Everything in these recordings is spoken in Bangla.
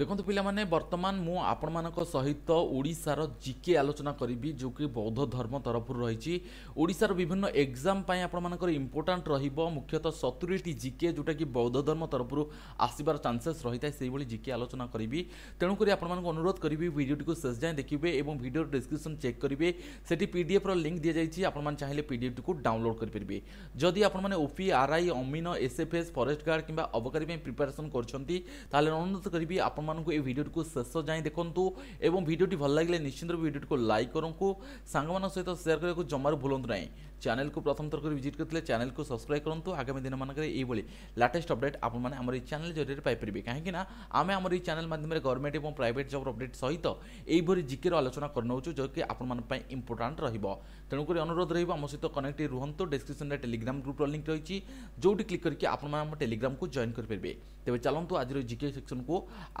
ଦେଖନ୍ତୁ ପିଲାମାନେ ବର୍ତ୍ତମାନ ମୁଁ ଆପଣମାନଙ୍କ ସହିତ ଓଡ଼ିଶାର ଜିକେ ଆଲୋଚନା କରିବି ଯେଉଁକି ବୌଦ୍ଧ ଧର୍ମ ତରଫରୁ ରହିଛି ଓଡ଼ିଶାର ବିଭିନ୍ନ ଏକ୍ଜାମ୍ ପାଇଁ ଆପଣମାନଙ୍କର ଇମ୍ପୋର୍ଟାଣ୍ଟ ରହିବ ମୁଖ୍ୟତଃ ସତୁରିଟି ଜିକେ ଯେଉଁଟାକି ବୌଦ୍ଧ ଧର୍ମ ତରଫରୁ ଆସିବାର ଚାନ୍ସେସ୍ ରହିଥାଏ ସେଇଭଳି ଜିକେ ଆଲୋଚନା କରିବି ତେଣୁକରି ଆପଣମାନଙ୍କୁ ଅନୁରୋଧ କରିବି ଭିଡ଼ିଓଟିକୁ ଶେଷ ଯାଏଁ ଦେଖିବେ ଏବଂ ଭିଡ଼ିଓ ଡିସ୍କ୍ରିପ୍ସନ୍ ଚେକ୍ କରିବେ ସେଠି ପିଡ଼ିଏଫ୍ର ଲିଙ୍କ୍ ଦିଆଯାଇଛି ଆପଣମାନେ ଚାହିଁଲେ ପିଡ଼ିଏଫ୍ଟିକୁ ଡାଉନଲୋଡ଼୍ କରିପାରିବେ ଯଦି ଆପଣମାନେ ଓପି ଆର୍ଆଇ ଅମିନ ଏସ୍ଏଫ୍ଏସ୍ ଫରେଷ୍ଟ ଗାର୍ଡ଼ କିମ୍ବା ଅବକାରୀ ପାଇଁ ପ୍ରିପାରେସନ୍ କରୁଛନ୍ତି ତାହେଲେ ଅନୁରୋଧ କରିବି ଆପଣ ଆପଣମାନଙ୍କୁ ଏ ଭିଡ଼ିଓଟିକୁ ଶେଷ ଯାଏଁ ଦେଖନ୍ତୁ ଏବଂ ଭିଡ଼ିଓଟି ଭଲ ଲାଗିଲେ ନିଶ୍ଚିନ୍ତ ରୂପେ ଭିଡ଼ିଓଟିକୁ ଲାଇକ୍ କରନ୍ତୁ ସାଙ୍ଗମାନଙ୍କ ସହିତ ସେୟାର କରିବାକୁ ଜମାରୁ ଭୁଲନ୍ତୁ ନାହିଁ ଚ୍ୟାନେଲକୁ ପ୍ରଥମ ଥର କରି ଭିଜିଟ୍ କରିଥିଲେ ଚ୍ୟାନେଲକୁ ସବସ୍କ୍ରାଇବ୍ କରନ୍ତୁ ଆଗାମୀ ଦିନମାନଙ୍କରେ ଏଇଭଳି ଲାଟେଷ୍ଟ ଅପଡ଼େଟ୍ ଆପଣମାନେ ଆମର ଏଇ ଚ୍ୟାନେଲ ଜରିଆରେ ପାଇପାରିବେ କାହିଁକିନା ଆମେ ଆମର ଏଇ ଚ୍ୟାନେଲ ମାଧ୍ୟମରେ ଗଭର୍ଣ୍ଣମେଣ୍ଟ ଏବଂ ପ୍ରାଇଭେଟ୍ ଜବ୍ ଅପଡ଼େଟ୍ ସହିତ ଏଇଭଳି ଜିକେର ଆଲୋଚନା କରିନେଉଛୁ ଯେଉଁକି ଆପଣମାନଙ୍କ ପାଇଁ ଇମ୍ପୋର୍ଟାଣ୍ଟ ରହିବ ତେଣୁକରି ଅନୁରୋଧ ରହିବ ଆମ ସହିତ କନେକ୍ଟ ରୁହନ୍ତୁ ଡେସ୍କ୍ରିପସନରେ ଟେଲିଗ୍ରାମ ଗ୍ରୁପର ଲିଙ୍କ୍ ରହିଛି ଯେଉଁଠି କ୍ଲିକ୍ କରିକି ଆପଣମାନେ ଆମ ଟେଲିଗ୍ରାମକୁ ଜଏନ୍ କରିପାରିବେ ତେବେ ଚାଲନ୍ତୁ ଆଜିର ଜିକେ ସେକ୍ସନକୁ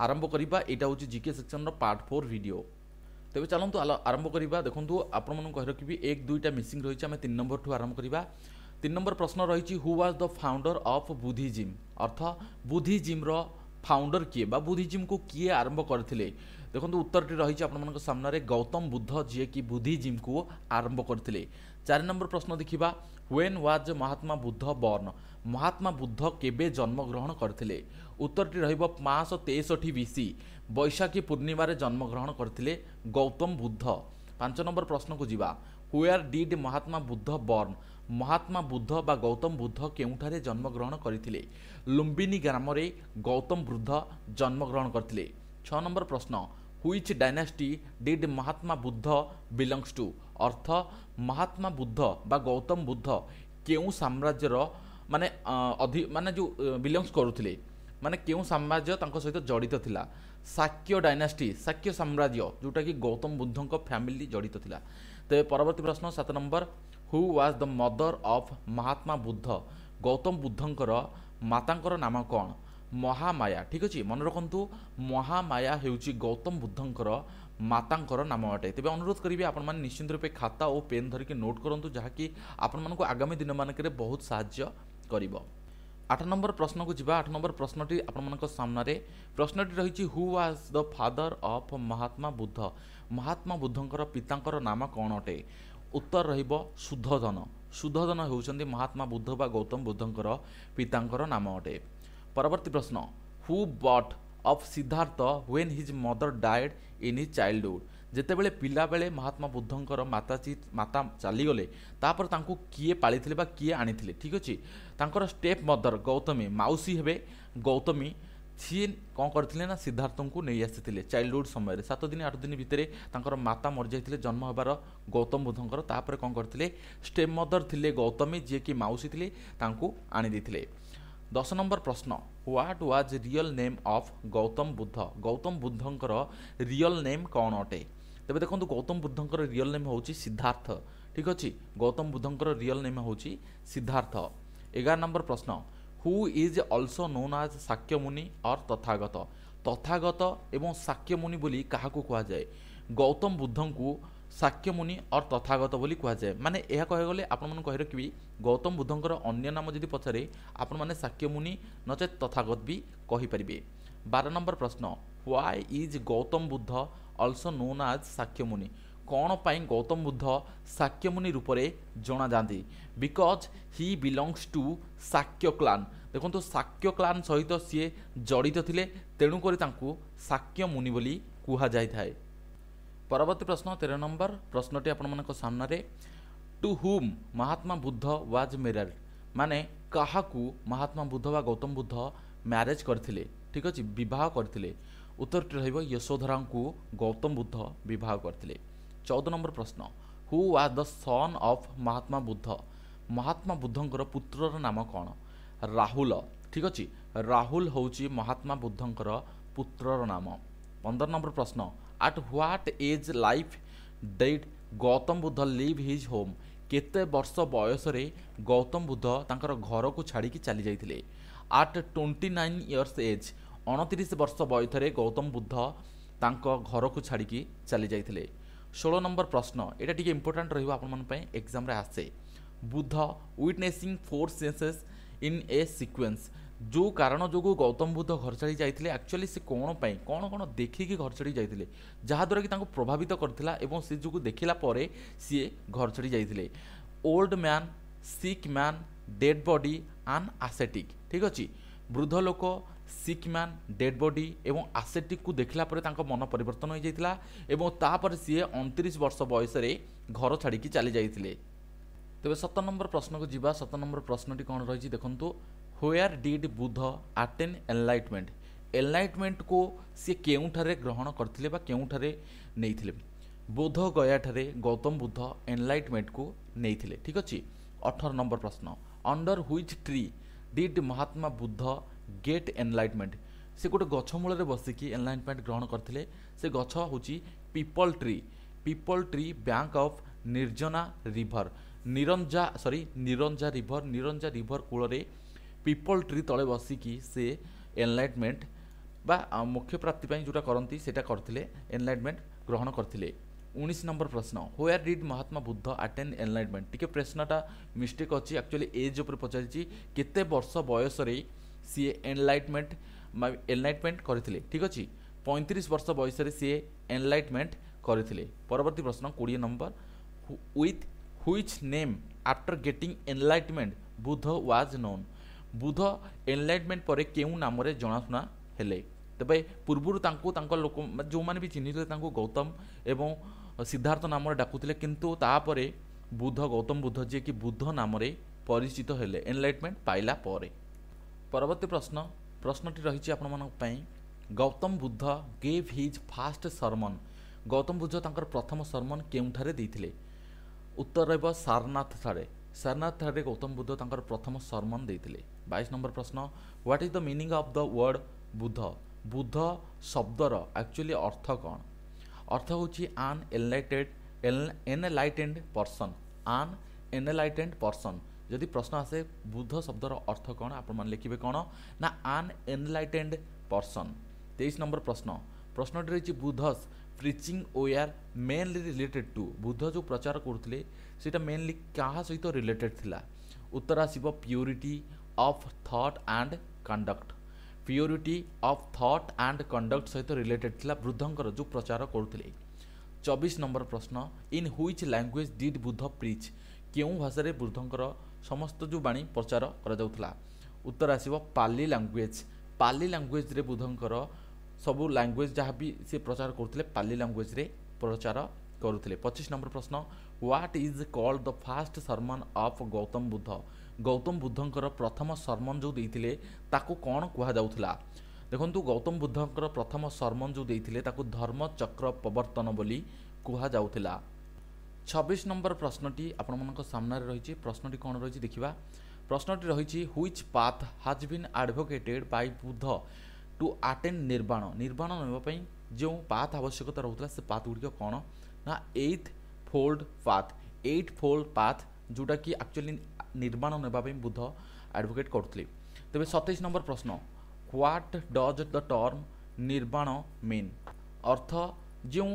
ଆରମ୍ଭ କରିବା ଏଇଟା ହେଉଛି ଜିକେ ସେକ୍ସନର ପାର୍ଟ ଫୋର୍ ଭିଡ଼ିଓ ତେବେ ଚାଲନ୍ତୁ ଆରମ୍ଭ କରିବା ଦେଖନ୍ତୁ ଆପଣମାନଙ୍କୁ କହି ରଖିବି ଏକ ଦୁଇଟା ମିସିଂ ରହିଛି ଆମେ ତିନି ନମ୍ବରଠୁ ଆରମ୍ଭ କରିବା ତିନି ନମ୍ବର ପ୍ରଶ୍ନ ରହିଛି who was the founder of Buddhism ଅର୍ଥ ବୁଦ୍ଧିଜିମ୍ର ফাউন্ডর কি বা বুদ্ধিজিম কু কি আরম্ভ করে দেখুন উত্তরটি রয়েছে আপনার সামনে গৌতম বুদ্ধ যিয়ে কি বুদ্ধিজিম কু আরম্ভ করে চারি নম্বর প্রশ্ন দেখা হোয়েন ওয়াজ মহাত্মা বুদ্ধ বর্ণ মহাত্মা বুদ্ধ কেবে জন্মগ্রহণ করে উত্তরটি রহব পাঁচশহ তেষঠি বিসি বৈশাখী পূর্ণিমার জন্মগ্রহণ করে গৌতম বুদ্ধ পাঁচ নম্বর প্রশ্নকু যা হুয়ার ডিড মহাত্মা বুদ্ধ বর্ণ মহাত্মা বুদ্ধ বা গৌতম বুদ্ধ কেউঠারে জন্মগ্রহণ করে লুম্বিনী গ্রামে গৌতম বুদ্ধ জন্মগ্রহণ করে ছ নম্বর প্রশ্ন which dynasty did Mahatma Buddha belongs to অর্থ মহাত্মা বুদ্ধ বা গৌতম বুদ্ধ কেউ সাম্রাজ্যর মানে অধি মানে যে বিলংস করুলে মানে কেউ সাম্রাজ্য তাঁর সহ জড়িত লা ଶାକ୍ୟ ଡାଇନାଷ୍ଟି ଶାକ୍ୟ ସାମ୍ରାଜ୍ୟ ଯେଉଁଟାକି ଗୌତମ ବୁଦ୍ଧଙ୍କ ଫ୍ୟାମିଲି ଜଡ଼ିତ ଥିଲା ତେବେ ପରବର୍ତ୍ତୀ ପ୍ରଶ୍ନ ସାତ number who was the mother of Mahatma Buddha Gautam ବୁଦ୍ଧଙ୍କର ମାତାଙ୍କର ନାମ କ'ଣ ମହାମାୟା ଠିକ୍ ଅଛି ମନେ ରଖନ୍ତୁ ମହାମାୟା ହେଉଛି ଗୌତମ ବୁଦ୍ଧଙ୍କର ମାତାଙ୍କର ନାମ ଅଟେ ତେବେ ଅନୁରୋଧ କରିବି ଆପଣମାନେ ନିଶ୍ଚିନ୍ତ ରୂପେ ଖାତା ଓ ପେନ୍ ଧରିକି ନୋଟ୍ କରନ୍ତୁ ଯାହାକି ଆପଣମାନଙ୍କୁ ଆଗାମୀ ଦିନମାନଙ୍କରେ ବହୁତ ସାହାଯ୍ୟ କରିବ ଆଠ ନମ୍ବର ପ୍ରଶ୍ନକୁ ଯିବା ଆଠ ନମ୍ବର ପ୍ରଶ୍ନଟି ଆପଣମାନଙ୍କ ସାମ୍ନାରେ ପ୍ରଶ୍ନଟି ରହିଛି who was the father of Mahatma Buddha Mahatma ବୁଦ୍ଧଙ୍କର ପିତାଙ୍କର ନାମ କ'ଣ ଅଟେ ଉତ୍ତର ରହିବ ଶୁଦ୍ଧଧନ ଶୁଦ୍ଧଧନ ହେଉଛନ୍ତି ମହାତ୍ମା ବୁଦ୍ଧ ବା ଗୌତମ ବୁଦ୍ଧଙ୍କର ପିତାଙ୍କର ନାମ ଅଟେ ପରବର୍ତ୍ତୀ ପ୍ରଶ୍ନ who brought up Siddhartha when his mother died in his childhood ଯେତେବେଳେ ପିଲାବେଳେ ମହାତ୍ମା ବୁଦ୍ଧଙ୍କର ମାତାଜୀ ମାତା ଚାଲିଗଲେ ତାପରେ ତାଙ୍କୁ କିଏ ପାଳିଥିଲେ ବା କିଏ ଆଣିଥିଲେ ଠିକ୍ ଅଛି ତାଙ୍କର ଷ୍ଟେପ୍ ମଦର ଗୌତମୀ ମାଉସୀ ହେବେ ଗୌତମୀ ସିଏ କ'ଣ କରିଥିଲେ ନା ସିଦ୍ଧାର୍ଥଙ୍କୁ ନେଇ ଆସିଥିଲେ ଚାଇଲ୍ଡହୁଡ଼ ସମୟରେ ସାତ ଦିନ ଆଠ ଦିନ ଭିତରେ ତାଙ୍କର ମାତା ମରିଯାଇଥିଲେ ଜନ୍ମ ହେବାର ଗୌତମ ବୁଦ୍ଧଙ୍କର ତାପରେ କ'ଣ କରିଥିଲେ ଷ୍ଟେପ୍ ମଦର ଥିଲେ ଗୌତମୀ ଯିଏକି ମାଉସୀ ଥିଲେ ତାଙ୍କୁ ଆଣିଦେଇଥିଲେ ଦଶ ନମ୍ବର ପ୍ରଶ୍ନ what was real name of Gautam Buddha Gautam ବୁଦ୍ଧଙ୍କର ରିଅଲ୍ ନେମ୍ କ'ଣ ଅଟେ ତେବେ ଦେଖନ୍ତୁ ଗୌତମ ବୁଦ୍ଧଙ୍କର ରିଅଲ୍ ନେମ୍ ହେଉଛି ସିଦ୍ଧାର୍ଥ ଠିକ୍ ଅଛି ଗୌତମ ବୁଦ୍ଧଙ୍କର ରିଅଲ୍ ନେମ୍ ହେଉଛି ସିଦ୍ଧାର୍ଥ ଏଗାର ନମ୍ବର ପ୍ରଶ୍ନ who is also known as Shakyamuni or Tathagata Tathagata ଏବଂ ଶାକ୍ୟମୁନି ବୋଲି କାହାକୁ କୁହାଯାଏ ଗୌତମ ବୁଦ୍ଧଙ୍କୁ ଶାକ୍ୟମୁନି ଅର୍ ତଥାଗତ ବୋଲି କୁହାଯାଏ ମାନେ ଏହା କହିବାକୁ ଗଲେ ଆପଣମାନଙ୍କୁ କହି ରଖିବି ଗୌତମ ବୁଦ୍ଧଙ୍କର ଅନ୍ୟ ନାମ ଯଦି ପଚାରେ ଆପଣମାନେ ଶାକ୍ୟମୁନି ନଚେତ୍ ତଥାଗତ ବି କହିପାରିବେ ବାର ନମ୍ବର ପ୍ରଶ୍ନ why is Gautam Buddha also known as Shakyamuni କ'ଣ ପାଇଁ ଗୌତମ ବୁଦ୍ଧ ଶାକ୍ୟମୁନି ରୂପରେ ଜଣାଯାଆନ୍ତି because he belongs to Shakya clan ଦେଖନ୍ତୁ ଶାକ୍ୟ କ୍ଲାନ୍ ସହିତ ସିଏ ଜଡ଼ିତ ଥିଲେ ତେଣୁକରି ତାଙ୍କୁ ଶାକ୍ୟମୁନି ବୋଲି କୁହାଯାଇଥାଏ ପରବର୍ତ୍ତୀ ପ୍ରଶ୍ନ ତେର ନମ୍ବର ପ୍ରଶ୍ନଟି ଆପଣମାନଙ୍କ ସାମ୍ନାରେ to whom Mahatma Buddha was married ମାନେ କାହାକୁ ମହାତ୍ମା ବୁଦ୍ଧ ବା ଗୌତମ ବୁଦ୍ଧ ମ୍ୟାରେଜ୍ କରିଥିଲେ ଠିକ୍ ଅଛି ବିବାହ କରିଥିଲେ ଉତ୍ତରଟି ରହିବ ୟଶୋଧରାଙ୍କୁ ଗୌତମ ବୁଦ୍ଧ ବିବାହ କରିଥିଲେ ଚଉଦ ନମ୍ବର ପ୍ରଶ୍ନ who was the son of Mahatma Buddha Mahatma ବୁଦ୍ଧଙ୍କର ପୁତ୍ରର ନାମ କ'ଣ ରାହୁଲ ଠିକ୍ ଅଛି ରାହୁଲ ହେଉଛି ମହାତ୍ମା ବୁଦ୍ଧଙ୍କର ପୁତ୍ରର ନାମ ପନ୍ଦର ନମ୍ବର ପ୍ରଶ୍ନ at what age life did Gautam Buddha leave his home କେତେ ବର୍ଷ ବୟସରେ ଗୌତମ ବୁଦ୍ଧ ତାଙ୍କର ଘରକୁ ଛାଡ଼ିକି ଚାଲିଯାଇଥିଲେ at twenty nine years age ଅଣତିରିଶ ବର୍ଷ ବୟସରେ ଗୌତମ ବୁଦ୍ଧ ତାଙ୍କ ଘରକୁ ଛାଡ଼ିକି ଚାଲିଯାଇଥିଲେ ଷୋହଳ ନମ୍ବର ପ୍ରଶ୍ନ ଏଇଟା ଟିକେ ଇମ୍ପୋର୍ଟାଣ୍ଟ ରହିବ ଆପଣମାନଙ୍କ ପାଇଁ ଏକ୍ଜାମ୍ରେ ଆସେ Buddha witnessing four senses in a sequence ଯେଉଁ କାରଣ ଯୋଗୁଁ ଗୌତମ ବୁଦ୍ଧ ଘର ଛାଡ଼ି ଯାଇଥିଲେ ଆକ୍ଚୁଆଲି ସେ କ'ଣ ପାଇଁ କ'ଣ କ'ଣ ଦେଖିକି ଘର ଛାଡ଼ି ଯାଇଥିଲେ ଯାହାଦ୍ୱାରା କି ତାଙ୍କୁ ପ୍ରଭାବିତ କରିଥିଲା ଏବଂ ସେ ଯୋଗୁଁ ଦେଖିଲା ପରେ ସିଏ ଘର ଛାଡ଼ି ଯାଇଥିଲେ old man sick man dead body an ascetic ଠିକ୍ ଅଛି ବୃଦ୍ଧ ଲୋକ সিক ম্যান ডেଡ୍ ବଡି ଏବଂ ଆସେଟ୍ଟିକୁ ଦେଖିଲା ପରେ ତାଙ୍କ ମନ ପରିବର୍ତ୍ତନ ହୋଇଯାଇଥିଲା ଏବଂ ତାପରେ ସିଏ ଅଣତିରିଶ ବର୍ଷ ବୟସରେ ଘର ଛାଡ଼ିକି ଚାଲି ଯାଇଥିଲେ ତେବେ ସତ ନମ୍ବର ପ୍ରଶ୍ନକୁ ଯିବା ସତ ନମ୍ବର ପ୍ରଶ୍ନଟି କ'ଣ ରହିଛି ଦେଖନ୍ତୁ where did Buddha attain enlightenment ଏନ୍ଲାଇଟମେଣ୍ଟକୁ ସିଏ କେଉଁଠାରେ ଗ୍ରହଣ କରିଥିଲେ ବା କେଉଁଠାରେ ନେଇଥିଲେ ବୋଧ ଗୟାଠାରେ ଗୌତମ ବୁଦ୍ଧ ଏନ୍ଲାଇଟମେଣ୍ଟକୁ ନେଇଥିଲେ ଠିକ୍ ଅଛି ଅଠର ନମ୍ବର ପ୍ରଶ୍ନ under which tree did Mahatma Buddha get enlightenment ସେ ଗୋଟେ ଗଛ ମୂଳରେ ବସିକି ଏନ୍ଲାଇଟମେଣ୍ଟ ଗ୍ରହଣ କରିଥିଲେ ସେ ଗଛ ହେଉଛି peepal tree peepal tree bank of Nirjana river Niranja sorry Niranja river Niranja river କୂଳରେ ପିପଲ୍ ଟ୍ରି ତଳେ ବସିକି ସେ ଏନ୍ଲାଇଟମେଣ୍ଟ ବା ମୁଖ୍ୟ ପ୍ରାପ୍ତି ପାଇଁ ଯେଉଁଟା କରନ୍ତି ସେଇଟା କରିଥିଲେ ଏନ୍ଲାଇଟମେଣ୍ଟ ଗ୍ରହଣ କରିଥିଲେ ଉଣେଇଶ ନମ୍ବର ପ୍ରଶ୍ନ where did Mahatma Buddha attend enlightenment ଟିକିଏ ପ୍ରଶ୍ନଟା ମିଷ୍ଟେକ୍ ଅଛି ଆକ୍ଚୁଆଲି ଏଜ୍ ଉପରେ ପଚାରିଛି କେତେ ବର୍ଷ ବୟସରେ ସିଏ ଏନ୍ଲାଇଟମେଣ୍ଟ ଏନ୍ଲାଇଟମେଣ୍ଟ କରିଥିଲେ ଠିକ୍ ଅଛି ପଇଁତିରିଶ ବର୍ଷ ବୟସରେ ସିଏ ଏନ୍ଲାଇଟମେଣ୍ଟ କରିଥିଲେ ପରବର୍ତ୍ତୀ ପ୍ରଶ୍ନ କୋଡ଼ିଏ number with which name after getting enlightenment Buddha was known Buddha enlightenment ପରେ କେଉଁ ନାମରେ ଜଣାଶୁଣା ହେଲେ ତେବେ ପୂର୍ବରୁ ତାଙ୍କୁ ତାଙ୍କ ଲୋକ ଯେଉଁମାନେ ବି ଚିହ୍ନିଥିଲେ ତାଙ୍କୁ ଗୌତମ ଏବଂ ସିଦ୍ଧାର୍ଥ ନାମରେ ଡାକୁଥିଲେ କିନ୍ତୁ ତାପରେ ବୁଦ୍ଧ ଗୌତମ ବୁଦ୍ଧ ଯିଏକି ବୁଦ୍ଧ ନାମରେ ପରିଚିତ ହେଲେ ଏନ୍ଲାଇଟମେଣ୍ଟ ପାଇଲା ପରେ পরবর্তী প্রশ্ন প্রশ্নটি রয়েছে আপনার Gautam Buddha gave his first sermon Gautam Buddha তাঁর প্রথম সর্মন কেউঠারে দিয়ে উত্তর রহব সারনাথ ঠারে সারনাথ ঠারে গৌতম বুদ্ধ তাঁর প্রথম সর্মন দিয়ে বাইশ নম্বর প্রশ্ন what is the meaning of the word Buddha Buddha শব্দর আকচুয়ালি অর্থ কণ অর্থ হচ্ছে an enlightened enlightened person an enlightened person ଯଦି ପ୍ରଶ୍ନ ଆସେ ବୁଦ୍ଧ ଶବ୍ଦର ଅର୍ଥ କ'ଣ ଆପଣମାନେ ଲେଖିବେ କ'ଣ ନା ଆନ୍ ଏନ୍ଲାଇଟେଣ୍ଡ ପର୍ସନ୍ ତେଇଶ ନମ୍ବର ପ୍ରଶ୍ନ ପ୍ରଶ୍ନଟି ରହିଛି Buddha's preaching were mainly related to Buddha ଯେଉଁ ପ୍ରଚାର କରୁଥିଲେ ସେଇଟା ମେନ୍ଲି କାହା ସହିତ ରିଲେଟେଡ୍ ଥିଲା ଉତ୍ତର ଆସିବ purity of thought and conduct purity of thought and conduct ସହିତ ରିଲେଟେଡ୍ ଥିଲା ବୁଦ୍ଧଙ୍କର ଯେଉଁ ପ୍ରଚାର କରୁଥିଲେ ଚବିଶ ନମ୍ବର ପ୍ରଶ୍ନ in which language did Buddha preach କେଉଁ ଭାଷାରେ ବୁଦ୍ଧଙ୍କର ସମସ୍ତ ଯେଉଁ ବାଣୀ ପ୍ରଚାର କରାଯାଉଥିଲା ଉତ୍ତର ଆସିବ ପାଲି ଲାଙ୍ଗୁଏଜ୍ ପାଲି ଲାଙ୍ଗୁଏଜ୍ରେ ବୁଦ୍ଧଙ୍କର ସବୁ ଲାଙ୍ଗୁଏଜ୍ ଯାହା ବି ସେ ପ୍ରଚାର କରୁଥିଲେ ପାଲି ଲାଙ୍ଗୁଏଜ୍ରେ ପ୍ରଚାର କରୁଥିଲେ ପଚିଶ ନମ୍ବର ପ୍ରଶ୍ନ what is called the first sermon of Gautam Buddha Gautam ବୁଦ୍ଧଙ୍କର ପ୍ରଥମ ସର୍ମନ୍ ଯେଉଁ ଦେଇଥିଲେ ତାକୁ କ'ଣ କୁହାଯାଉଥିଲା ଦେଖନ୍ତୁ ଗୌତମ ବୁଦ୍ଧଙ୍କର ପ୍ରଥମ ସର୍ମନ୍ ଯେଉଁ ଦେଇଥିଲେ ତାକୁ ଧର୍ମଚକ୍ର ପ୍ରବର୍ତ୍ତନ ବୋଲି କୁହାଯାଉଥିଲା ଛବିଶ ନମ୍ବର ପ୍ରଶ୍ନଟି ଆପଣମାନଙ୍କ ସାମ୍ନାରେ ରହିଛି ପ୍ରଶ୍ନଟି କ'ଣ ରହିଛି ଦେଖିବା ପ୍ରଶ୍ନଟି ରହିଛି which path has been advocated by Buddha to attend nirvana nirvana ନେବା ପାଇଁ ଯେଉଁ ପାଥ୍ ଆବଶ୍ୟକତା ରହୁଥିଲା ସେ ପାଥ୍ ଗୁଡ଼ିକ କ'ଣ ନା eightfold path eightfold path ଯେଉଁଟାକି ଆକ୍ଚୁଆଲି ନିର୍ବାଣ ନେବା ପାଇଁ ବୁଦ୍ଧ ଆଡ଼ଭୋକେଟ୍ କରୁଥିଲେ ତେବେ ସତେଇଶ ନମ୍ବର ପ୍ରଶ୍ନ what does the term nirvana mean ଅର୍ଥ ଯେଉଁ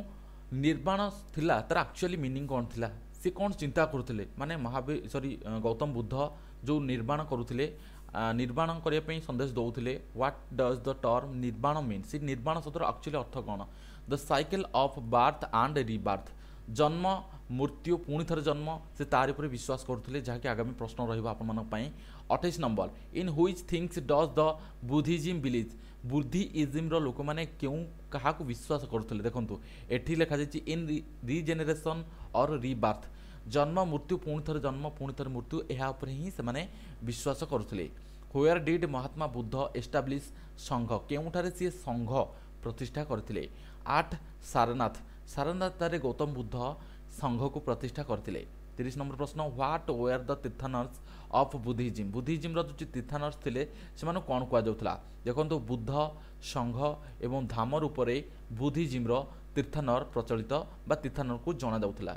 ନିର୍ବାଣ ଥିଲା ତାର ଆକ୍ଚୁଆଲି ମିନିଂ କ'ଣ ଥିଲା ସେ କ'ଣ ଚିନ୍ତା କରୁଥିଲେ ମାନେ ମହାବୀର ସରି ଗୌତମ ବୁଦ୍ଧ ଯେଉଁ ନିର୍ବାଣ କରୁଥିଲେ ନିର୍ବାଣ କରିବା ପାଇଁ ସନ୍ଦେଶ ଦେଉଥିଲେ what does the term nirvana mean ସେ ନିର୍ବାଣ ଶବ୍ଦର ଆକ୍ଚୁଆଲି ଅର୍ଥ କ'ଣ the cycle of birth and rebirth ଜନ୍ମ ମୃତ୍ୟୁ ପୁଣି ଥରେ ଜନ୍ମ ସେ ତାରି ଉପରେ ବିଶ୍ୱାସ କରୁଥିଲେ ଯାହାକି ଆଗାମୀ ପ୍ରଶ୍ନ ରହିବ ଆପଣମାନଙ୍କ ପାଇଁ ଅଠେଇଶ number in which things does the Buddhism believe ବୁଦ୍ଧିଇଜିମ୍ର ଲୋକମାନେ କେଉଁ କାହାକୁ ବିଶ୍ୱାସ କରୁଥିଲେ ଦେଖନ୍ତୁ ଏଠି ଲେଖାଯାଇଛି ଇନ୍ ରିଜେନେରେସନ୍ ଅର୍ ରିବାର୍ଥ ଜନ୍ମ ମୃତ୍ୟୁ ପୁଣି ଥରେ ଜନ୍ମ ପୁଣି ଥରେ ମୃତ୍ୟୁ ଏହା ଉପରେ ହିଁ ସେମାନେ ବିଶ୍ୱାସ କରୁଥିଲେ where did Mahatma Buddha establish sangha କେଉଁଠାରେ ସିଏ ସଂଘ ପ୍ରତିଷ୍ଠା କରିଥିଲେ ଆଠ ସାରନାଥ ସାରନାଥ ଠାରେ ଗୌତମ ବୁଦ୍ଧ ସଂଘକୁ ପ୍ରତିଷ୍ଠା କରିଥିଲେ তিরিশ নম্বর প্রশ্ন what were the tirthankars of Buddhism বুদ্ধিজিমর যে তীর্থানর্স লে সে কণ কুয়া দেখুন বুদ্ধ সংঘ এবং ধামর উপরে বুদ্ধিজিমর তীর্থানর প্রচলিত বা তীর্থানরকু জনাযাউলা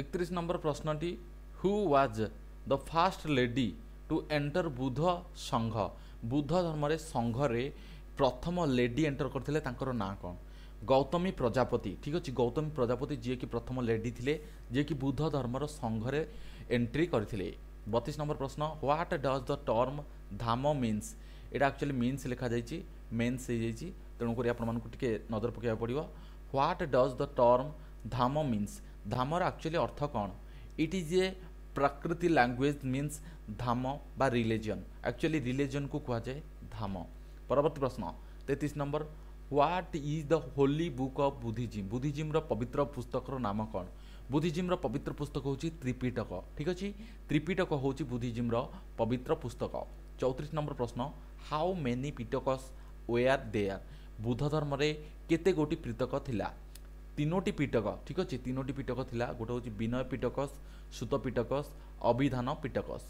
একত্রিশ নম্বর প্রশ্নটি who was the first lady to enter Buddha sangha Buddha ধর্মরে সংঘরে প্রথম লেডি এন্টর করলে তাঁর না কম ଗୌତମୀ ପ୍ରଜାପତି ଠିକ୍ ଅଛି ଗୌତମୀ ପ୍ରଜାପତି ଯିଏକି ପ୍ରଥମ ଲେଡି ଥିଲେ ଯିଏକି ବୁଦ୍ଧ ଧର୍ମର ସଂଘରେ ଏଣ୍ଟ୍ରି କରିଥିଲେ ବତିଶ ନମ୍ବର ପ୍ରଶ୍ନ what does the term dhamma means ଏଇଟା ଆକ୍ଚୁଆଲି ମିନ୍ସ ଲେଖାଯାଇଛି ମେନ୍ସ ହେଇଯାଇଛି ତେଣୁକରି ଆପଣମାନଙ୍କୁ ଟିକେ ନଜର ପକାଇବାକୁ ପଡ଼ିବ what does the term dhamma means ଧାମର ଆକ୍ଚୁଆଲି ଅର୍ଥ କ'ଣ it is a Prakrit language means dhamma ବା ରିଲିଜିଅନ୍ ଆକ୍ଚୁଆଲି ରିଲିଜିଅନ୍କୁ କୁହାଯାଏ ଧାମ ପରବର୍ତ୍ତୀ ପ୍ରଶ୍ନ ତେତିଶ number what is the holy book of Buddhism ବୁଦ୍ଧିଜିମ୍ର ପବିତ୍ର ପୁସ୍ତକର ନାମ କ'ଣ ବୁଦ୍ଧିଜିମ୍ର ପବିତ୍ର ପୁସ୍ତକ ହେଉଛି ତ୍ରିପିଟକ ଠିକ୍ ଅଛି ତ୍ରିପିଟକ ହେଉଛି ବୁଦ୍ଧିଜିମ୍ର ପବିତ୍ର ପୁସ୍ତକ ଚଉତିରିଶ ନମ୍ବର ପ୍ରଶ୍ନ how many pitakas were there Buddha ଧର୍ମରେ କେତେ ଗୋଟି ପ୍ରୀତକ ଥିଲା ତିନୋଟି ପିଟକ ଠିକ୍ ଅଛି ତିନୋଟି ପିଟକ ଥିଲା ଗୋଟେ ହେଉଛି ବିନୟ ପିଟକସ୍ ସୁତ ପିଟକସ୍ ଅଭିଧାନ ପିଟକସ୍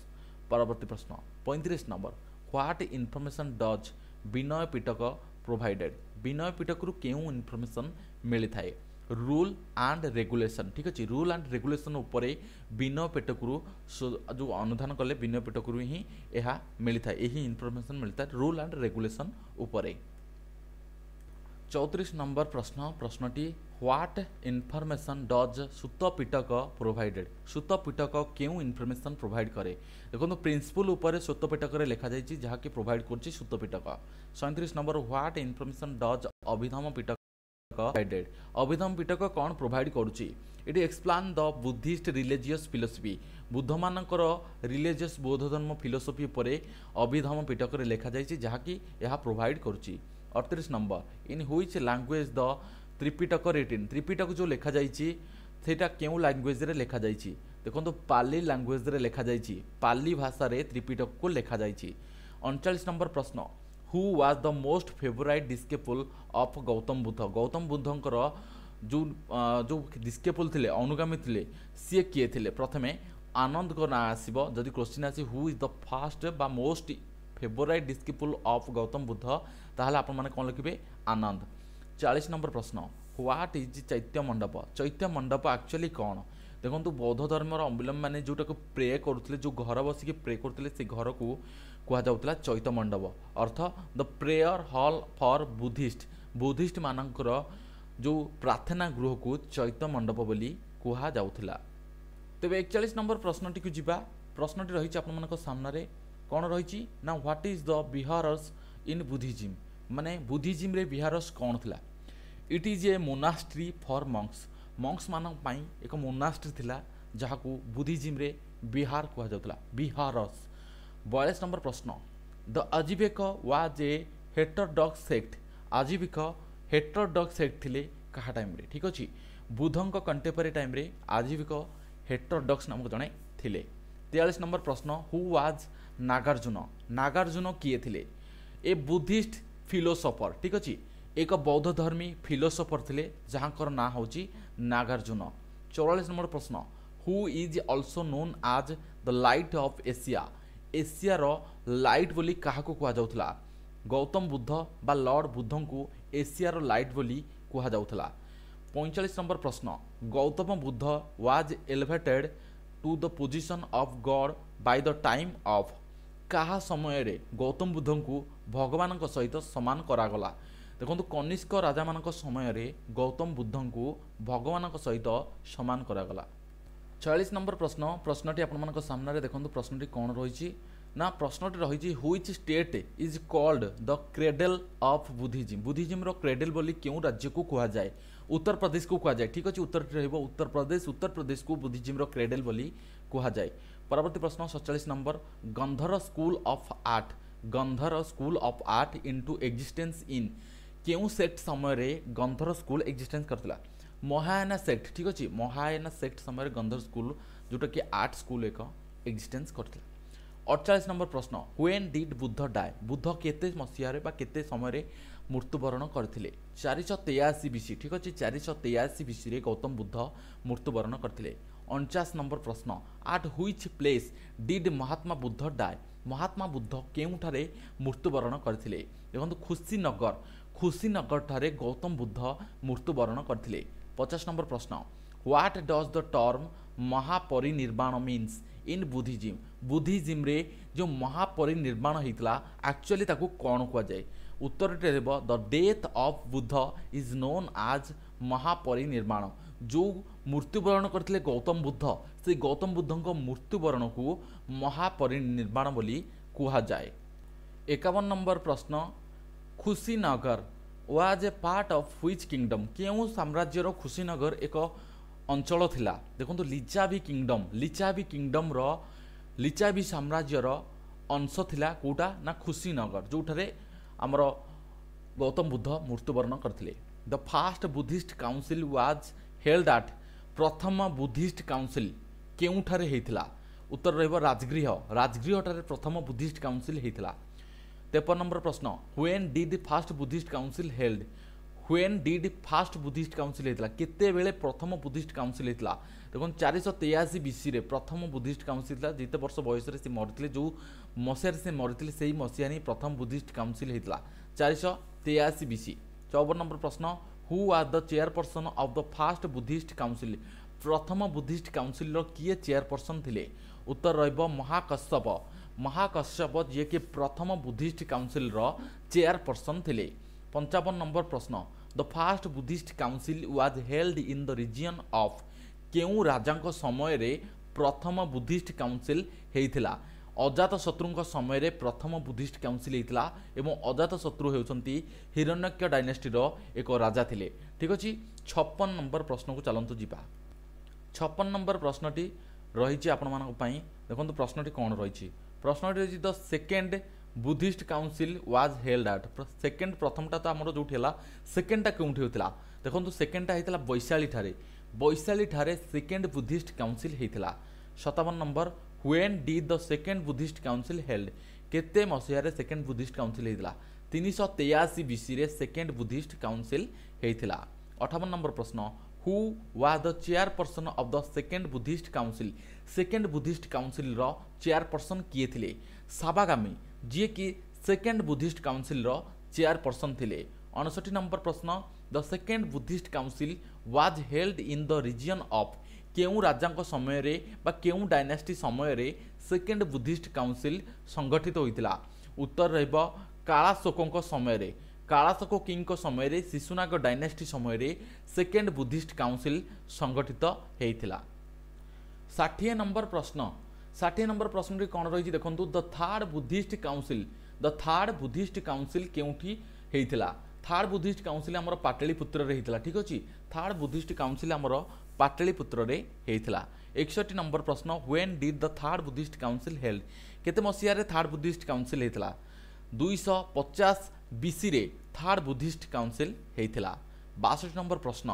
ପରବର୍ତ୍ତୀ ପ୍ରଶ୍ନ ପଇଁତିରିଶ number what information does Vinaya Pitaka provided Vinaya ପୀଠକରୁ କେଉଁ ଇନଫର୍ମେସନ୍ ମିଳିଥାଏ রুল আন্ড রেগুলেশন ঠিক আছে রুল আন্ড রেগুলেশন উপরে বিনয় পেটকুরু যে অনুধান কলে বিনয় পেটকুরু হি মিলিথায় এই ইনফরমেশন মিলিথায় রুল আন্ড রেগুলেশন উপরে চৌত্রিশ নম্বর প্রশ্ন প্রশ্নটি হোয়াট ইনফরমেশন ডজ সূত পিটক প্রোভাইডেড সূত পিটক কেউ ইনফরমেশন প্রোভাইড করে দেখুন প্রিন্সিপল উপরে সূত পিটকরে লেখা যাই যাকে প্রোভাইড করছে সূত পিটক সৈত্রিশ number what information does Abhidhamma Pitaka provided Abhidhamma Pitaka কণ প্রোভাইড করুচি এটি explain the Buddhist religious philosophy Buddha মানকর বুদ্ধমানଙ୍କର ରିଲିଜିୟସ୍ ବୌଦ୍ଧ ଧର୍ମ ଫିଲୋସଫି ଉପରେ ଅଭିଧାମ ପିଟକରେ ଲେଖାଯାଇଛି ଯାହାକି ଏହା প্রোভাইড କରୁଛି ଅଠତିରିଶ number in which language the Tripitaka written Tripitaka ଯେଉଁ ଲେଖାଯାଇଛି ସେଇଟା କେଉଁ ଲାଙ୍ଗୁଏଜ୍ରେ ଲେଖାଯାଇଛି ଦେଖନ୍ତୁ ପାଲି ଲାଙ୍ଗୁଏଜ୍ରେ ଲେଖାଯାଇଛି ପାଲି ଭାଷାରେ ତ୍ରିପିଟକକୁ ଲେଖାଯାଇଛି ଅଣଚାଳିଶ ନମ୍ବର ପ୍ରଶ୍ନ who was the most favourite disciple of Gautam Buddha Gautam ବୁଦ୍ଧଙ୍କର ଯେଉଁ ଯେଉଁ ଡିସ୍କେପୁଲ୍ ଥିଲେ ଅନୁଗାମୀ ଥିଲେ ସିଏ କିଏ ଥିଲେ ପ୍ରଥମେ ଆନନ୍ଦଙ୍କ ନାଁ ଆସିବ ଯଦି କ୍ୱେଶ୍ଚିନ୍ ଆସି ହୁ ଇଜ୍ ଦ ଫାଷ୍ଟ ବା most favourite disciple of Gautam Buddha ତାହେଲେ ଆପଣମାନେ କ'ଣ ଲେଖିବେ ଆନନ୍ଦ ଚାଳିଶ ନମ୍ବର ପ୍ରଶ୍ନ ହ୍ୱାଟ୍ ଇଜ୍ ଚୈତ୍ୟ ମଣ୍ଡପ ଚୈତ୍ୟ ମଣ୍ଡପ ଆକ୍ଚୁଆଲି କ'ଣ ଦେଖନ୍ତୁ ବୌଦ୍ଧ ଧର୍ମର ଅମ୍ବିଲମ୍ବମାନେ ଯେଉଁଟାକୁ ପ୍ରେ କରୁଥିଲେ ଯେଉଁ ଘର ବସିକି ପ୍ରେ କରୁଥିଲେ ସେ ଘରକୁ କୁହାଯାଉଥିଲା ଚୈତ ମଣ୍ଡପ ଅର୍ଥ the prayer hall for Buddhist ବୁଦ୍ଧିଷ୍ଟମାନଙ୍କର ଯେଉଁ ପ୍ରାର୍ଥନା ଗୃହକୁ ଚୈତ ମଣ୍ଡପ ବୋଲି କୁହାଯାଉଥିଲା ତେବେ ଏକଚାଳିଶ ନମ୍ବର ପ୍ରଶ୍ନଟିକୁ ଯିବା ପ୍ରଶ୍ନଟି ରହିଛି ଆପଣମାନଙ୍କ ସାମ୍ନାରେ କ'ଣ ରହିଛି ନା what is the viharas in Buddhism. ମାନେ ବୁଦ୍ଧିଜିମ୍ରେ ବିହାରସ୍ କ'ଣ ଥିଲା it is a monastery for monks ମଙ୍କ୍ସମାନଙ୍କ ପାଇଁ ଏକ ମୋନାଷ୍ଟ୍ରି ଥିଲା ଯାହାକୁ ବୁଦ୍ଧିଜିମ୍ରେ ବିହାର କୁହାଯାଉଥିଲା ବିହାରସ୍ ବୟାଳିଶ ନମ୍ବର ପ୍ରଶ୍ନ the Ajivika was a heterodox sect Ajivika heterodox sect ଥିଲେ କାହା ଟାଇମ୍ରେ ଠିକ୍ ଅଛି ବୁଦ୍ଧଙ୍କ କଣ୍ଟେମ୍ପୋରାରୀ ଟାଇମ୍ରେ ଆଜିବିକ ହେଟରଡକ୍ସ ନାମକ ଜଣେ ଥିଲେ ତେୟାଳିଶ ନମ୍ବର ପ୍ରଶ୍ନ ହୁ ୱାଜ୍ ନାଗାର୍ଜୁନ ନାଗାର୍ଜୁନ କିଏ ଥିଲେ ଏ ବୁଦ୍ଧିଷ୍ଟ ଫିଲୋସଫର ଠିକ୍ ଅଛି ଏକ ବୌଦ୍ଧ ଧର୍ମୀ ଫିଲୋସଫର ଥିଲେ ଯାହାଙ୍କର ନାଁ ହେଉଛି ନାଗାର୍ଜୁନ ଚଉରାଳିଶ ନମ୍ବର ପ୍ରଶ୍ନ who is also known as the light of Asia ଏସିଆର ଲାଇଟ୍ ବୋଲି କାହାକୁ କୁହାଯାଉଥିଲା ଗୌତମ ବୁଦ୍ଧ ବା ଲର୍ଡ଼ ବୁଦ୍ଧଙ୍କୁ ଏସିଆର ଲାଇଟ୍ ବୋଲି କୁହାଯାଉଥିଲା ପଇଁଚାଳିଶ ନମ୍ବର ପ୍ରଶ୍ନ Gautam Buddha was elevated to the position of god by the time of କାହା ସମୟରେ ଗୌତମ ବୁଦ୍ଧଙ୍କୁ ଭଗବାନଙ୍କ ସହିତ ସମାନ କରାଗଲା ଦେଖନ୍ତୁ କନିଷ୍କ ରାଜାମାନଙ୍କ ସମୟରେ ଗୌତମ ବୁଦ୍ଧଙ୍କୁ ଭଗବାନଙ୍କ ସହିତ ସମାନ କରାଗଲା ଛୟାଳିଶ ନମ୍ବର ପ୍ରଶ୍ନ ପ୍ରଶ୍ନଟି ଆପଣମାନଙ୍କ ସାମ୍ନାରେ ଦେଖନ୍ତୁ ପ୍ରଶ୍ନଟି କ'ଣ ରହିଛି ନା ପ୍ରଶ୍ନଟି ରହିଛି which state is called the cradle of Buddhism ବୁଦ୍ଧିଜିମ୍ର କ୍ରେଡେଲ୍ ବୋଲି କେଉଁ ରାଜ୍ୟକୁ କୁହାଯାଏ ଉତ୍ତରପ୍ରଦେଶକୁ କୁହାଯାଏ ଠିକ୍ ଅଛି ଉତ୍ତର ରହିବ ଉତ୍ତରପ୍ରଦେଶ ଉତ୍ତରପ୍ରଦେଶକୁ ବୁଦ୍ଧିଜିମ୍ର କ୍ରେଡେଲ୍ ବୋଲି କୁହାଯାଏ পরবর্তী প্রশ্ন সতচাশ number Gandhara school of art Gandhara school of art into existence in কেউ সেক্ট সময়ের গন্ধর স্কুল এক্সিষ্টেন্স করেছিল মহায়না সেক্ট ঠিক আছে মহায়না সেক্ট সময়ের গন্ধর স্কুল যেটা কি আর্ট স্কুল এক এক্সিষ্টেন্স করেছিল ଅଠଚାଳିଶ ନମ୍ବର ପ୍ରଶ୍ନ when did Buddha die Buddha କେତେ ମସିହାରେ ବା କେତେ ସମୟରେ ମୃତ୍ୟୁବରଣ କରିଥିଲେ ଚାରିଶହ ତେୟାଅଶୀ ବିସି ଠିକ୍ ଅଛି ଚାରିଶହ ତେୟାଅଶୀ ବିସିରେ ଗୌତମ ବୁଦ୍ଧ ମୃତ୍ୟୁବରଣ କରିଥିଲେ অনচাশ নম্বর প্রশ্ন at which place did Mahatma Buddha die Mahatma Buddha কেউঠারে মৃত্যুবরণ করে দেখুন খুশিনগর খুশিনগর ঠারে গৌতম বুদ্ধ মৃত্যুবরণ করে পচাশ নম্বর প্রশ্ন what does the term Mahaparinirvana means in Buddhism বুদ্ধিজিম্রে যে মহাপরিনির্বাণ হয়েছিল আকচুয়ালি তাকে কণ কুযায় উত্তরটি হব the death of Buddha is known as Mahaparinirvana ଯେଉଁ ମୃତ୍ୟୁବରଣ କରିଥିଲେ ଗୌତମ ବୁଦ୍ଧ ସେଇ ଗୌତମ ବୁଦ୍ଧଙ୍କ ମୃତ୍ୟୁବରଣକୁ ମହାପରିନିର୍ବାଣ ବୋଲି କୁହାଯାଏ ଏକାବନ ନମ୍ବର ପ୍ରଶ୍ନ Kushinagar was a part of which kingdom କେଉଁ ସାମ୍ରାଜ୍ୟର ଖୁସିନଗର ଏକ ଅଞ୍ଚଳ ଥିଲା ଦେଖନ୍ତୁ ଲିଚାବି କିଙ୍ଗଡମ୍ ଲିଚାବି କିଙ୍ଗଡମ୍ର ଲିଚାବି ସାମ୍ରାଜ୍ୟର ଅଂଶ ଥିଲା କେଉଁଟା ନା ଖୁସିନଗର ଯେଉଁଠାରେ ଆମର ଗୌତମ ବୁଦ୍ଧ ମୃତ୍ୟୁବରଣ କରିଥିଲେ the first Buddhist council was held at ପ୍ରଥମ ବୁଦ୍ଧିଷ୍ଟ କାଉନସିଲ୍ କେଉଁଠାରେ ହେଇଥିଲା ଉତ୍ତର ରହିବ ରାଜଗୃହ ରାଜଗୃହଠାରେ ପ୍ରଥମ ବୁଦ୍ଧିଷ୍ଟ କାଉନସିଲ୍ ହେଇଥିଲା ତେପନ ନମ୍ବର ପ୍ରଶ୍ନ when did first Buddhist council held when did first Buddhist council ହେଇଥିଲା କେତେବେଳେ ପ୍ରଥମ ବୁଦ୍ଧିଷ୍ଟ କାଉନସିଲ୍ ହେଇଥିଲା ଦେଖନ୍ତୁ ଚାରିଶହ ତେୟାଅଶୀ ବିସିରେ ପ୍ରଥମ ବୁଦ୍ଧିଷ୍ଟ କାଉନସିଲ୍ ଥିଲା ଯେତେ ବର୍ଷ ବୟସରେ ସେ ମରିଥିଲେ ଯେଉଁ ମସିହାରେ ସେ ମରିଥିଲେ ସେହି ମସିହା ହିଁ ପ୍ରଥମ ବୁଦ୍ଧିଷ୍ଟ କାଉନସିଲ୍ ହେଇଥିଲା ଚାରିଶହ ତେୟାଅଶୀ ବିସି ଚଉବନ ନମ୍ବର ପ୍ରଶ୍ନ who are the chairperson of the first Buddhist council প্রথম বুদ্ধিষ্ট কাউন্সিলর কিয়ে চেয়ারপর্সন লে উত্তর রহব মহাকশ্যপ মহাকশ্যপ যিয়েকি প্রথম বুদ্ধিষ্ট কাউন্সিলর চেয়ারপর্সন লে পঞ্চাবন নম্বর প্রশ্ন the first Buddhist council was held in the region of কেউ রাজাঙ্ক সময়ের প্রথম বুদ্ধিষ্ট কাউন্সিল হয়েছিল অজাতশত্রুঙ্ সময়ের প্রথম বুদ্ধিষ্ট কাউন্সিল হয়েছিল এবং অজাতশত্রু হচ্ছেন হিরণ্যক্য ডাইনাস্টির এক রাজা লে ঠিক আছে ছপন নম্বর প্রশ্নক চালু যা ছপন নম্বর প্রশ্নটি রয়েছে আপনার দেখুন প্রশ্নটি কম রয়েছে প্রশ্নটি রয়েছে the second Buddhist council was held at second প্রথমটা তো আমার যেটি হল সেকেন্ডটা কেউঠি হয়েছিল দেখুন সেকেন্ডটা হয়েছিল Vaishali ঠারে Vaishali ঠারে second Buddhist council হয়েছিল সতাবন নম্বর when D the second Buddhist council held କେତେ ମସିହାରେ ସେକେଣ୍ଡ ବୁଦ୍ଧିଷ୍ଟ କାଉନସିଲ୍ ହେଇଥିଲା ତିନିଶହ ତେୟାଅଶୀ ବିସିରେ ସେକେଣ୍ଡ ବୁଦ୍ଧିଷ୍ଟ କାଉନସିଲ୍ ହେଇଥିଲା ଅଠାବନ ନମ୍ବର ପ୍ରଶ୍ନ who was the chairperson of the second Buddhist council second Buddhist କାଉନସିଲ୍ର ଚେୟାରପର୍ସନ କିଏ ଥିଲେ ସାବାଗାମୀ ଯିଏକି ସେକେଣ୍ଡ ବୁଦ୍ଧିଷ୍ଟ କାଉନସିଲ୍ର ଚେୟାରପର୍ସନ ଥିଲେ ଅଣଷଠି ନମ୍ବର ପ୍ରଶ୍ନ the second Buddhist council was held in the region of କେଉଁ ରାଜାଙ୍କ ସମୟରେ ବା କେଉଁ ଡାଇନାଷ୍ଟି ସମୟରେ ସେକେଣ୍ଡ ବୁଦ୍ଧିଷ୍ଟ କାଉନସିଲ୍ ସଂଗଠିତ ହୋଇଥିଲା ଉତ୍ତର ରହିବ କାଳାଶୋକଙ୍କ ସମୟରେ କାଳାଶୋକ କିଙ୍କ ସମୟରେ ଶିଶୁନାଗ ଡାଇନାଷ୍ଟି ସମୟରେ ସେକେଣ୍ଡ ବୁଦ୍ଧିଷ୍ଟ କାଉନସିଲ୍ ସଂଗଠିତ ହୋଇଥିଲା ଷାଠିଏ ନମ୍ବର ପ୍ରଶ୍ନ ଷାଠିଏ ନମ୍ବର ପ୍ରଶ୍ନଟି କ'ଣ ରହିଛି ଦେଖନ୍ତୁ the third Buddhist council the third Buddhist council କେଉଁଠି ହୋଇଥିଲା থার্ড বুদ্ধিষ্ট কাউন্সিল আমার পাটলিপুত্রের হয়েছিল ঠিক আছে থার্ড বুদ্ধিষ্ট কাউন্সিল আমার পাটলিপুত্রের হয়েছিল একষট্টি নম্বর প্রশ্ন when did the third Buddhist council held কেতে মশিয়ারে থার্ড বুদ্ধিষ্ট কাউন্সিল হয়েছিল দুইশ পচাশ বিসি রে থার্ড বুদ্ধিষ্ট কাউন্সিল হয়েছিল বাষট্টি নম্বর প্রশ্ন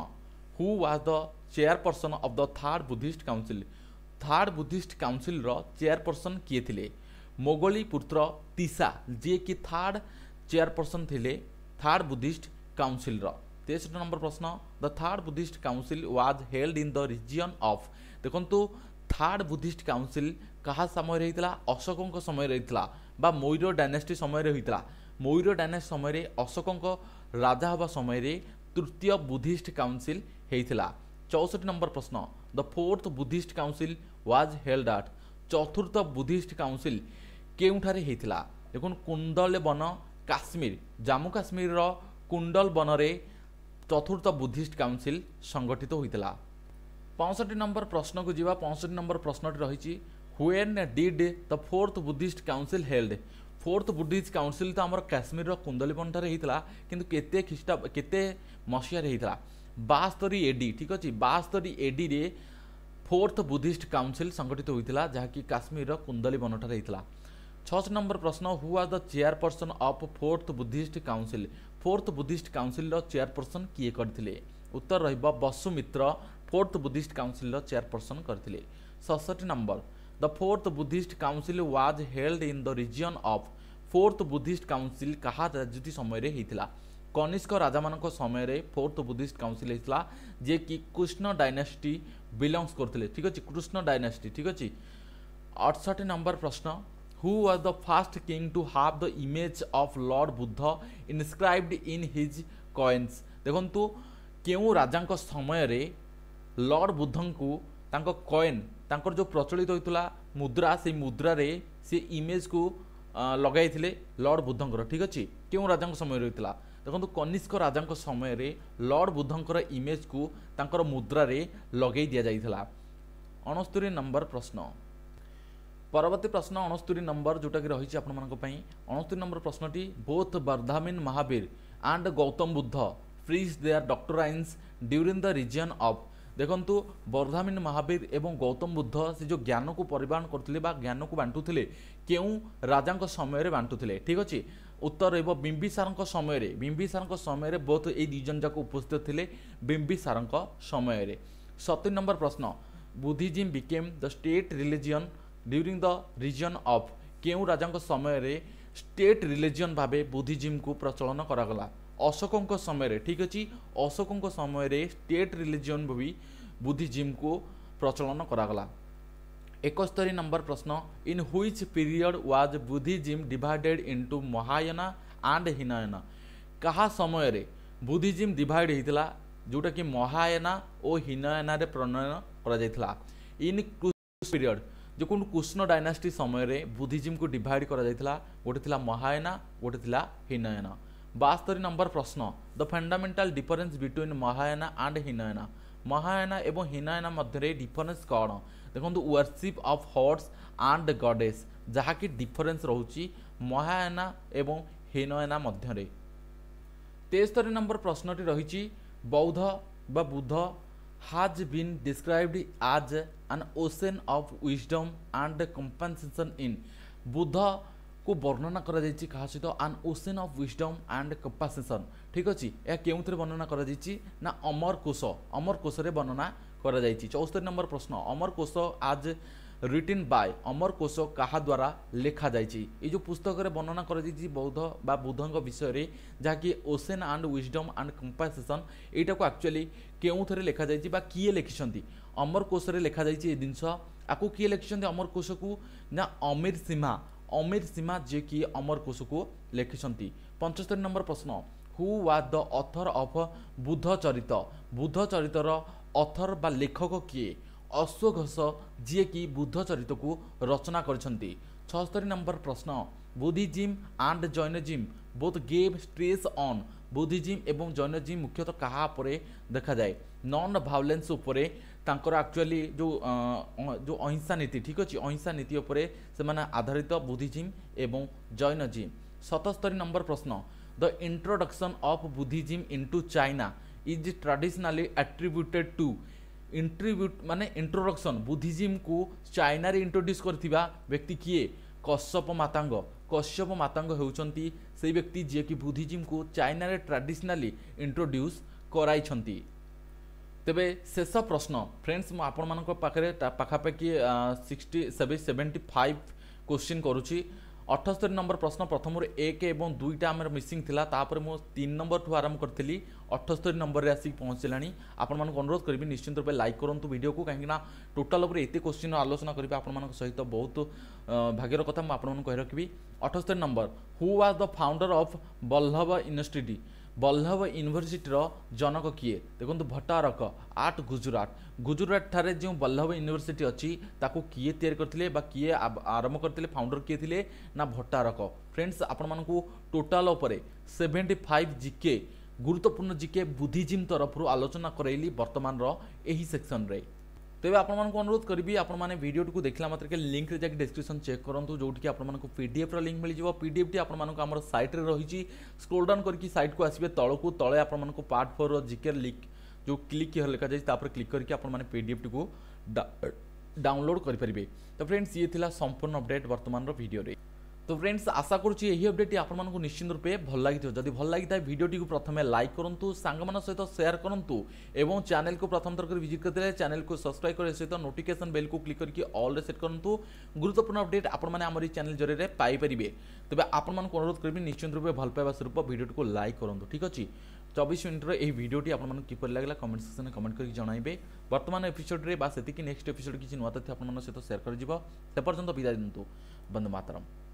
who was the chairperson of the third Buddhist council third Buddhist কাউন্সিলর চেয়ারপর্সন কি লে মোগলি পুত্র তিসা যে কি থার্ড চেয়ারপর্সন লে থার্ড বুদ্ধিষ্ট কাউন্সিলর তেষট্টি নম্বর প্রশ্ন the third Buddhist council was held in the region of দেখন্তু থার্ড বুদ্ধিষ্ট কাউন্সিল কাহা সময় হয়েছিল অশোকঙ্ক সময় হয়েছিল বা ময়ূর ডাইনাস্টি সময় হয়েছিল ময়ূর ডাইনাস্টি সময় অশোকঙ্ক রাজা হওয়া সময় তৃতীয় বুদ্ধিষ্ট কাউন্সিল হয়েছিল চৌষট্টি নম্বর প্রশ্ন the fourth Buddhist council was held at চতুর্থ বুদ্ধিষ্ট কাউন্সিল কেউঠারে হয়েছিল দেখুন কুন্দল বন কাশ্মীর ଜାମ୍ମୁ କାଶ୍ମୀରର কুন্ডল বনরে চতুর্থ বুদ্ধিষ্ট কাউন্সিল সংগঠিত হয়েছিল ପଞ୍ଚଷଠି নম্বর ପ୍ରଶ୍ନକୁ যা ପଞ୍ଚଷଠି নম্বর প্রশ্নটি রয়েছে when did the fourth Buddhist council held fourth Buddhist council তো আমার কাশ্মীর কুন্দলিবনঠার হয়েছিল কিন্তু কেতে খ্রিস্টাব কেতে মশিয়ার হয়েছিল বাস্তরি এডি ঠিক আছে বাস্তরি এডি রে ফোর্থ বুদ্ধিষ্ট কাউন্সিল সংগঠিত হয়েছিল যা কি কাশ্মীর কুন্দলিবনঠার হয়েছিল ছশো নম্বর প্রশ্ন who are the chairperson of fourth Buddhist council fourth Buddhist কাউন্সিলর চেয়ারপর্সন কিয়ে করে উত্তর রহব বসুমিত্র ফোর্থ বুদ্ধিষ্ট কাউন্সিলর চেয়ারপর্সন করে ষষ্ঠটি number the fourth Buddhist council was held in the region of fourth Buddhist council কাহা রাজুতি সময়ের হয়েছিল কনিষ্ক রাজামানଙ୍କ ସମୟରେ ଫୋର୍ଥ ବୁଦ୍ଧିଷ୍ଟ କାଉନସିଲ୍ ହେଇଥିଲା ଯିଏକି କୃଷ୍ଣ ଡାଇନାଷ୍ଟି ବିଲଙ୍ଗସ୍ କରୁଥିଲେ ଠିକ୍ ଅଛି କୃଷ୍ଣ ଡାଇନାଷ୍ଟି ଠିକ୍ ଅଛି ଅଠଷଠି ନମ୍ବର ପ୍ରଶ୍ନ who was the first king to have the image of Lord Buddha inscribed in his coins. ଦେଖନ୍ତୁ କେଉଁ ରାଜାଙ୍କ ସମୟରେ ଲର୍ଡ଼ ବୁଦ୍ଧଙ୍କୁ ତାଙ୍କ କଏନ୍ ତାଙ୍କର ଯେଉଁ ପ୍ରଚଳିତ ହୋଇଥିଲା ମୁଦ୍ରା ସେଇ ମୁଦ୍ରାରେ ସେ ଇମେଜ୍କୁ ଲଗାଇଥିଲେ ଲର୍ଡ଼ ବୁଦ୍ଧଙ୍କର ଠିକ୍ ଅଛି କେଉଁ ରାଜାଙ୍କ ସମୟରେ ହୋଇଥିଲା ଦେଖନ୍ତୁ କନିଷ୍କ ରାଜାଙ୍କ ସମୟରେ ଲର୍ଡ଼ ବୁଦ୍ଧଙ୍କର ଇମେଜ୍କୁ ତାଙ୍କର ମୁଦ୍ରାରେ ଲଗାଇ ଦିଆଯାଇଥିଲା ଅଣସ୍ତରୀ ନମ୍ବର ପ୍ରଶ୍ନ ପରବର୍ତ୍ତୀ ପ୍ରଶ୍ନ ଅଣସ୍ତୁରୀ ନମ୍ବର ଯେଉଁଟାକି ରହିଛି ଆପଣମାନଙ୍କ ପାଇଁ ଅଣସ୍ତୁରୀ ନମ୍ବର ପ୍ରଶ୍ନଟି both Vardhaman Mahavir and Gautam Buddha preached their doctrines during the region of ଦେଖନ୍ତୁ ବର୍ଦ୍ଧାମିନ୍ ମହାବୀର ଏବଂ ଗୌତମ ବୁଦ୍ଧ ସେ ଯେଉଁ ଜ୍ଞାନକୁ ପରିବହନ କରୁଥିଲେ ବା ଜ୍ଞାନକୁ ବାଣ୍ଟୁଥିଲେ କେଉଁ ରାଜାଙ୍କ ସମୟରେ ବାଣ୍ଟୁଥିଲେ ଠିକ୍ ଅଛି ଉତ୍ତର ରହିବ ବିମ୍ବିସାରଙ୍କ ସମୟରେ ବିମ୍ବିସାରଙ୍କ ସମୟରେ ବୋଥ ଏଇ ଦୁଇ ଜଣ ଯାକ ଉପସ୍ଥିତ ଥିଲେ ବିମ୍ବିସାରଙ୍କ ସମୟରେ ସତୁରି ନମ୍ବର ପ୍ରଶ୍ନ Buddhism became the state religion during the region of କେଉଁ ରାଜାଙ୍କ ସମୟରେ ଷ୍ଟେଟ୍ ରିଲିଜିଅନ୍ ଭାବେ ବୁଦ୍ଧିଜିମ୍କୁ ପ୍ରଚଳନ କରାଗଲା ଅଶୋକଙ୍କ ସମୟରେ ଠିକ୍ ଅଛି ଅଶୋକଙ୍କ ସମୟରେ ଷ୍ଟେଟ୍ ରିଲିଜିଅନ୍ ବି ବୁଦ୍ଧିଜିମ୍କୁ ପ୍ରଚଳନ କରାଗଲା ଏକସ୍ତରୀ ନମ୍ବର ପ୍ରଶ୍ନ in which period was Buddhism divided into Mahayana and Hinayana କାହା ସମୟରେ ବୁଦ୍ଧିଜିମ୍ ଡିଭାଇଡ଼ ହୋଇଥିଲା ଯେଉଁଟାକି ମହାୟନା ଓ ହୀନୟନାରେ ପ୍ରଣୟନ କରାଯାଇଥିଲା ଇନ୍ କ୍ରୁସ୍ ପିରିୟଡ଼ ଯେକୌଣ କୃଷ୍ଣ ଡାଇନାଷ୍ଟି ସମୟରେ ବୁଦ୍ଧିଜୀବୀଙ୍କୁ ଡିଭାଇଡ୍ କରାଯାଇଥିଲା ଗୋଟେ ଥିଲା ମହାୟନା ଗୋଟେ ଥିଲା ହିନୟନ ବାସ୍ତରୀ ନମ୍ବର ପ୍ରଶ୍ନ the fundamental difference between Mahayana and Hinayana Mahayana ଏବଂ ହିନୟନା ମଧ୍ୟରେ ଡିଫରେନ୍ସ କ'ଣ ଦେଖନ୍ତୁ ୱର୍ସିପ୍ ଅଫ୍ ହର୍ଡ଼ସ୍ ଆଣ୍ଡ ଗଡ଼େସ୍ ଯାହାକି ଡିଫରେନ୍ସ ରହୁଛି ମହାୟନା ଏବଂ ହିନୟନା ମଧ୍ୟରେ ତେସ୍ତରୀ ନମ୍ବର ପ୍ରଶ୍ନଟି ରହିଛି ବୌଦ୍ଧ ବା Buddha has been described as an ocean of wisdom and compensation in ବୁଦ୍ଧକୁ ବର୍ଣ୍ଣନା କରାଯାଇଛି କାହା ସହିତ an ocean of wisdom and compassion ଠିକ୍ ଅଛି ଏହା କେଉଁଥିରେ ବର୍ଣ୍ଣନା କରାଯାଇଛି ନା ଅମର କୋଷ ଅମର କୋଷରେ ବର୍ଣ୍ଣନା କରାଯାଇଛି ଚଉସ୍ତରୀ ନମ୍ବର ପ୍ରଶ୍ନ ଅମର କୋଷ ଆଜ୍ রিটিন বাই অমর কোষ কাহা দ্বারা লেখা যাইছি এই যে পুস্তকরে বর্ণনা করা যাইছি বৌদ্ধ বা বুদ্ধঙ্ক বিষয়ে যা কি ওসেন আন্ড উইজডম আন্ড কম্পাসেসন এইটাকে আকচুয়ালি কেউথরে লেখা যাইছি বা কি লিখিছেন অমর কোষরে লেখা যাইছি এই জিনিস আকু কি লিখিছেন অমর কোষকু না অমির সিমা অমির সিমা যে কি অমর কোষকু লিখিছেন পঞ্চস্তরী নম্বর প্রশ্ন who was the author of Buddhacharita বুদ্ধ চরিতর অথর বা লেখক কিয়ে অଶ୍ୱঘোষ যিয়েকি বুদ্ধ চরিতকু রচনা করেছেন ছস্তরি নম্বর প্রশ্ন Buddhism and Jainism both gave stress on Buddhism এবং জৈনজিম মুখ্যতঃ কাহা উপরে দেখা যায় নন ভাওলেন্স উপরে ତାଙ୍କର ଆକ୍ଚୁଆଲି ଯେଉଁ ଯେଉଁ ଅହିଂସା ନୀତି ଠିକ୍ ଅଛି ଅହିଂସା ନୀତି ଉପରେ ସେମାନେ ଆଧାରିତ ବୁଦ୍ଧିଜିମ୍ ଏବଂ ଜୈନଜିମ୍ ସତସ୍ତରୀ ନମ୍ବର ପ୍ରଶ୍ନ the introduction of Buddhism into China is traditionally attributed to ইন্ট্রিবিউট মানে ইন্ট্রোডকশন বুদ্ধিজিমকু চাইনারে ইন্ট্রোড্ୟୁସ୍ କରିଥିବା ବ୍ୟକ୍ତି କିଏ କଶ୍ୟପ ମାତାଙ୍ଗ କଶ୍ୟପ ମାତାଙ୍ଗ ହେଉଛନ୍ତି ସେଇ ବ୍ୟକ୍ତି ଯିଏକି ବୁଦ୍ଧିଜିମକୁ ଚାଇନାରେ ଟ୍ରାଡିସନାଲି ଇଣ୍ଟ୍ରୋଡ୍ୟୁସ୍ କରାଇଛନ୍ତି ତେବେ ଶେଷ ପ୍ରଶ୍ନ ଫ୍ରେଣ୍ଡସ୍ ମୁଁ ଆପଣମାନଙ୍କ ପାଖରେ ପାଖାପାଖି ସିକ୍ସଟି ସେଭେଣ୍ଟି ଫାଇଭ୍ କୋଶ୍ଚିନ୍ କରୁଛି ଅଠସ୍ତରୀ ନମ୍ବର ପ୍ରଶ୍ନ ପ୍ରଥମରୁ ଏକ ଏବଂ ଦୁଇଟା ଆମର ମିସିଂ ଥିଲା ତାପରେ ମୁଁ ତିନି ନମ୍ବରଠୁ ଆରମ୍ଭ କରିଥିଲି ଅଠସ୍ତରୀ ନମ୍ବରରେ ଆସିକି ପହଞ୍ଚିଲାଣି ଆପଣମାନଙ୍କୁ ଅନୁରୋଧ କରିବି ନିଶ୍ଚିନ୍ତ ରୂପେ ଲାଇକ୍ କରନ୍ତୁ ଭିଡ଼ିଓକୁ କାହିଁକିନା ଟୋଟାଲ୍ ଉପରେ ଏତେ କୋଶ୍ଚିନ୍ର ଆଲୋଚନା କରିବି ଆପଣମାନଙ୍କ ସହିତ ବହୁତ ଭାଗ୍ୟର କଥା ମୁଁ ଆପଣମାନଙ୍କୁ କହି ରଖିବି ଅଠସ୍ତରୀ number who was the founder of Vallabha ଇଣ୍ଡଷ୍ଟ୍ରିଟି ବଲ୍ଲଭ ୟୁନିଭର୍ସିଟିର ଜନକ କିଏ ଦେଖନ୍ତୁ ଭଟ୍ଟାରକ ଆର୍ଟ ଗୁଜୁରାଟ ଗୁଜୁରାଟଠାରେ ଯେଉଁ ବଲ୍ଲଭ ୟୁନିଭର୍ସିଟି ଅଛି ତାକୁ କିଏ ତିଆରି କରିଥିଲେ ବା କିଏ ଆରମ୍ଭ କରିଥିଲେ ଫାଉଣ୍ଡର କିଏ ଥିଲେ ନା ଭଟ୍ଟାରକ ଫ୍ରେଣ୍ଡସ୍ ଆପଣମାନଙ୍କୁ ଟୋଟାଲ୍ ଉପରେ ସେଭେଣ୍ଟି ଫାଇଭ୍ ଜିକେ ଗୁରୁତ୍ୱପୂର୍ଣ୍ଣ ଜିକେ ବୁଦ୍ଧିଜିମ୍ ତରଫରୁ ଆଲୋଚନା କରାଇଲି ବର୍ତ୍ତମାନର ଏହି ସେକ୍ସନରେ ତେବେ ଆପଣମାନଙ୍କୁ ଅନୁରୋଧ କରିବି ଆପଣମାନେ ଭିଡ଼ିଓଟିକୁ ଦେଖିଲା ମାତ୍ରକେ ଲିଙ୍କ୍ରେ ଯାଇକି ଡେସ୍କ୍ରିପସନ୍ ଚେକ୍ କରନ୍ତୁ ଯେଉଁଠିକି ଆପଣମାନଙ୍କୁ ପିଡ଼ିଏଫ୍ର ଲିଙ୍କ୍ ମିଳିଯିବ ପିଡ଼ିଏଫ୍ଟି ଆପଣମାନଙ୍କୁ ଆମର ସାଇଟ୍ରେ ରହିଛି ସ୍କ୍ରୋଲ୍ ଡାଉନ୍ କରିକି ସାଇଟ୍କୁ ଆସିବେ ତଳକୁ ତଳେ ଆପଣମାନଙ୍କୁ ପାର୍ଟ ଫୋର୍ର ଜିକେ ଲିଙ୍କ୍ ଯେଉଁ କ୍ଲିକ୍ ଲେଖାଯାଇଛି ତାପରେ କ୍ଲିକ୍ କରିକି ଆପଣମାନେ ପିଡ଼ିଏଫ୍ଟିକୁ ଡାଉନଲୋଡ଼ କରିପାରିବେ ତ ଫ୍ରେଣ୍ଡସ୍ ଇଏ ଥିଲା ସମ୍ପୂର୍ଣ୍ଣ ଅପଡ଼େଟ୍ ବର୍ତ୍ତମାନର ଭିଡ଼ିଓରେ তো ফ্রেন্ডস আশা করছি এই অপডেটটি আপনার নিশ্চিন্ত রূপে ভাল লাগিথিব যদি ভাল লাগিথায় ভিডিওটি প্রথমে লাইক করতু সাংমান সহ সেয়ার করতু এবং চ্যানেল কু প্রথম থর করে ভিজিট করে চ্যানেল কু সবসক্রাইব করে সহ নোটিফিকেসন বেল কু ক্লিক করি অলরে সেট করতু গুরুত্বপূর্ণ অপডেট আপনার আমার এই চ্যানেল জরিয়ে পাইপারে তবে আপনার অনুরোধ করবি নিশ্চিন্ত রূপে ভাল পাইবা স্বরূপ ভিডিওটি লাইক করতু ঠিক আছে চবিশ মিনিটর এই ভিডিওটি আপনার কিপর লাগলা কমেন্ট সেকশনে কমেন্ট করি জনাইবে বর্তমান এপিসোডে বা সেটি নেক্সট এপিসোড কিছু নূয়া তথ্য আপনার সহ সেয়ার করা সে পর্যন্ত বিদায় দিন্তু বন্দে মাতরম